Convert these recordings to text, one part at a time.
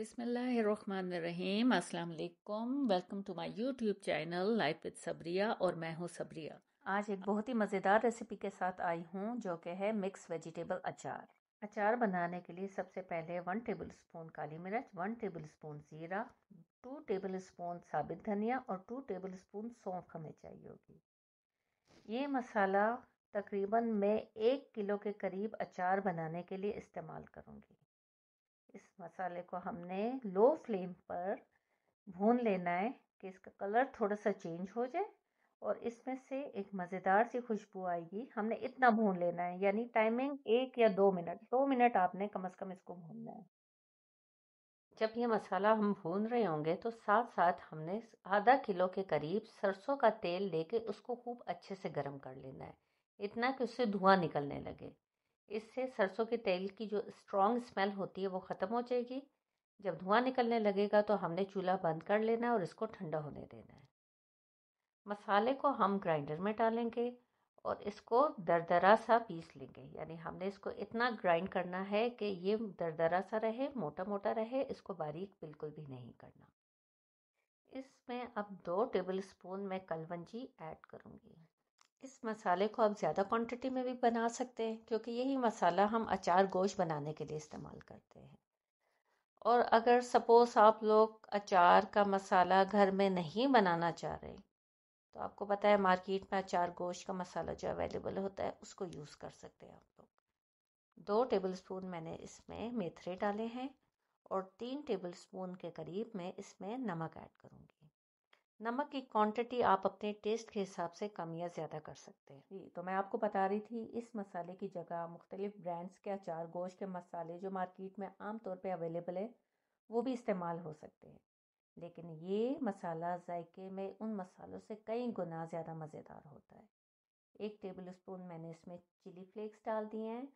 बिसमीम अस्सलाम welcome to my YouTube channel life with Sabriya और मैं हूँ सबरिया आज एक बहुत ही मज़ेदार रेसिपी के साथ आई हूँ जो कि है मिक्स वेजिटेबल अचार अचार बनाने के लिए सबसे पहले वन टेबल स्पून काली मिर्च वन टेबल स्पून ज़ीरा टू टेबल स्पून साबित धनिया और टू टेबल स्पून सौंफ हमें चाहिए होगी ये मसाला तकरीबन मैं एक किलो के करीब अचार बनाने के लिए इस्तेमाल करूँगी इस मसाले को हमने लो फ्लेम पर भून लेना है कि इसका कलर थोड़ा सा चेंज हो जाए और इसमें से एक मज़ेदार सी खुशबू आएगी हमने इतना भून लेना है यानी टाइमिंग एक या दो मिनट दो मिनट आपने कम से कम इसको भूनना है जब ये मसाला हम भून रहे होंगे तो साथ साथ हमने आधा किलो के करीब सरसों का तेल लेके उसको खूब अच्छे से गर्म कर लेना है इतना कि उससे धुआं निकलने लगे इससे सरसों के तेल की जो स्ट्रॉन्ग स्मेल होती है वो ख़त्म हो जाएगी जब धुआं निकलने लगेगा तो हमने चूल्हा बंद कर लेना है और इसको ठंडा होने देना है मसाले को हम ग्राइंडर में डालेंगे और इसको दरदरा सा पीस लेंगे यानी हमने इसको इतना ग्राइंड करना है कि ये दरदरा सा रहे मोटा मोटा रहे इसको बारीक बिल्कुल भी नहीं करना इसमें अब दो टेबल स्पून मैं कलवंजी ऐड करूँगी इस मसाले को आप ज़्यादा क्वांटिटी में भी बना सकते हैं क्योंकि यही मसाला हम अचार गोश्त बनाने के लिए इस्तेमाल करते हैं और अगर सपोज़ आप लोग अचार का मसाला घर में नहीं बनाना चाह रहे तो आपको पता है मार्केट में अचार गोश्त का मसाला जो अवेलेबल होता है उसको यूज़ कर सकते हैं आप लोग दो टेबल स्पून मैंने इसमें मेथरे डाले हैं और तीन टेबल स्पून के करीब मैं इसमें नमक ऐड करूँगी नमक की क्वांटिटी आप अपने टेस्ट के हिसाब से कम या ज़्यादा कर सकते हैं जी तो मैं आपको बता रही थी इस मसाले की जगह मुख्तलिफ ब्रांड्स के अचार गोश्त के मसाले जो मार्केट में आम तौर पर अवेलेबल है वो भी इस्तेमाल हो सकते हैं लेकिन ये मसाला जायके में उन मसालों से कई गुना ज़्यादा मज़ेदार होता है एक टेबल स्पून मैंने इसमें चिली फ्लेक्स डाल दिए हैं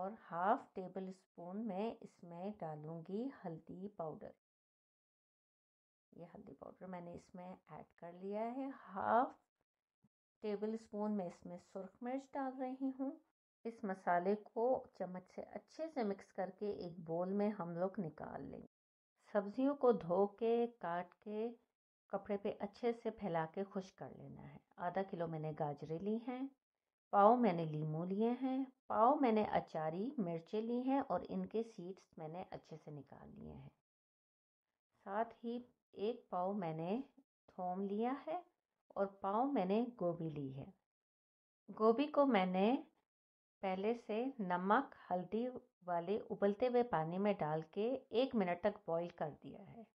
और हाफ़ टेबल स्पून मैं इसमें डालूँगी हल्दी पाउडर ये हल्दी पाउडर मैंने इसमें ऐड कर लिया है हाफ टेबल स्पून मैं इसमें सुरख मिर्च डाल रही हूँ इस मसाले को चम्मच से अच्छे से मिक्स करके एक बोल में हम लोग निकाल लेंगे सब्जियों को धो के काट के कपड़े पे अच्छे से फैला के खुश कर लेना है आधा किलो मैंने गाजरें ली हैं पाव मैंने लीमू लिए हैं पाव मैंने अचारी मिर्चें ली हैं और इनके सीड्स मैंने अच्छे से निकाल लिए हैं साथ ही एक पाव मैंने थोम लिया है और पाव मैंने गोभी ली है गोभी को मैंने पहले से नमक हल्दी वाले उबलते हुए पानी में डाल के एक मिनट तक बॉईल कर दिया है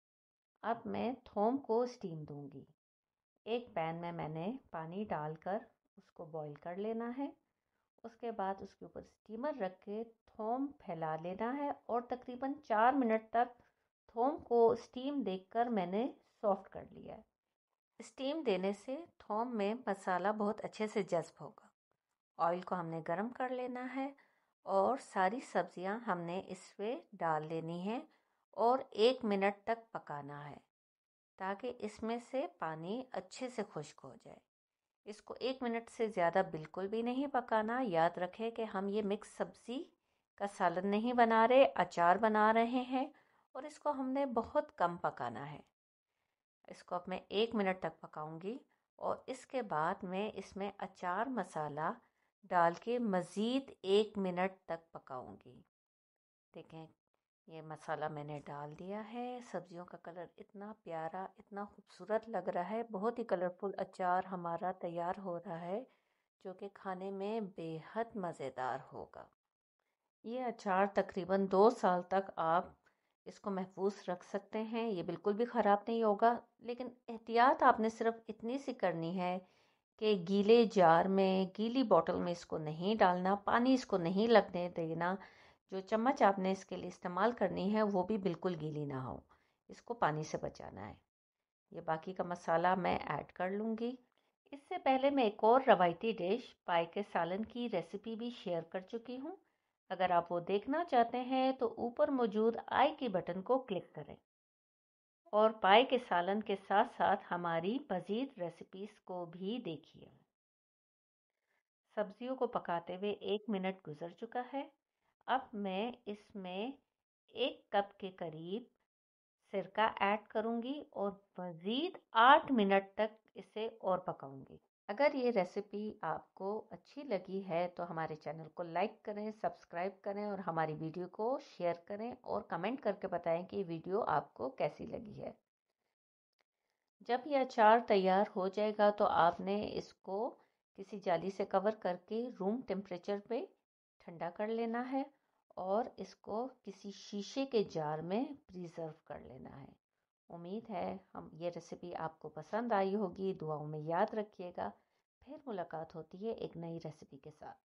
अब मैं थोम को स्टीम दूंगी एक पैन में मैंने पानी डालकर उसको बॉईल कर लेना है उसके बाद उसके ऊपर स्टीमर रख के थोम फैला लेना है और तकरीबन चार मिनट तक थोम को स्टीम देकर मैंने सॉफ्ट कर लिया है स्टीम देने से थोम में मसाला बहुत अच्छे से जज्ब होगा ऑयल को हमने गर्म कर लेना है और सारी सब्जियां हमने इसमें डाल लेनी है और एक मिनट तक पकाना है ताकि इसमें से पानी अच्छे से खुश्क हो जाए इसको एक मिनट से ज़्यादा बिल्कुल भी नहीं पकाना याद रखें कि हम ये मिक्स सब्ज़ी का सालन नहीं बना रहे अचार बना रहे हैं और इसको हमने बहुत कम पकाना है इसको अब मैं एक मिनट तक पकाऊंगी और इसके बाद मैं इसमें अचार मसाला डाल के मज़ीद एक मिनट तक पकाऊंगी देखें ये मसाला मैंने डाल दिया है सब्जियों का कलर इतना प्यारा इतना खूबसूरत लग रहा है बहुत ही कलरफुल अचार हमारा तैयार हो रहा है जो कि खाने में बेहद मज़ेदार होगा ये अचार तकरीबन दो साल तक आप इसको महफूज रख सकते हैं ये बिल्कुल भी ख़राब नहीं होगा लेकिन एहतियात आपने सिर्फ इतनी सी करनी है कि गीले जार में गीली बॉटल में इसको नहीं डालना पानी इसको नहीं लगने देना जो चम्मच आपने इसके लिए इस्तेमाल करनी है वो भी बिल्कुल गीली ना हो इसको पानी से बचाना है ये बाकी का मसाला मैं ऐड कर लूँगी इससे पहले मैं एक और रवायती डिश पाए के सालन की रेसिपी भी शेयर कर चुकी हूँ अगर आप वो देखना चाहते हैं तो ऊपर मौजूद आई के बटन को क्लिक करें और पाए के सालन के साथ साथ हमारी मज़ीद रेसिपीज़ को भी देखिए सब्जियों को पकाते हुए एक मिनट गुजर चुका है अब मैं इसमें एक कप के करीब सिरका ऐड करूंगी और मज़ीद आठ मिनट तक इसे और पकाऊंगी अगर ये रेसिपी आपको अच्छी लगी है तो हमारे चैनल को लाइक करें सब्सक्राइब करें और हमारी वीडियो को शेयर करें और कमेंट करके बताएं कि वीडियो आपको कैसी लगी है जब यह अचार तैयार हो जाएगा तो आपने इसको किसी जाली से कवर करके रूम टेम्परेचर पे ठंडा कर लेना है और इसको किसी शीशे के जार में प्रिजर्व कर लेना है उम्मीद है हम ये रेसिपी आपको पसंद आई होगी दुआओं में याद रखिएगा फिर मुलाकात होती है एक नई रेसिपी के साथ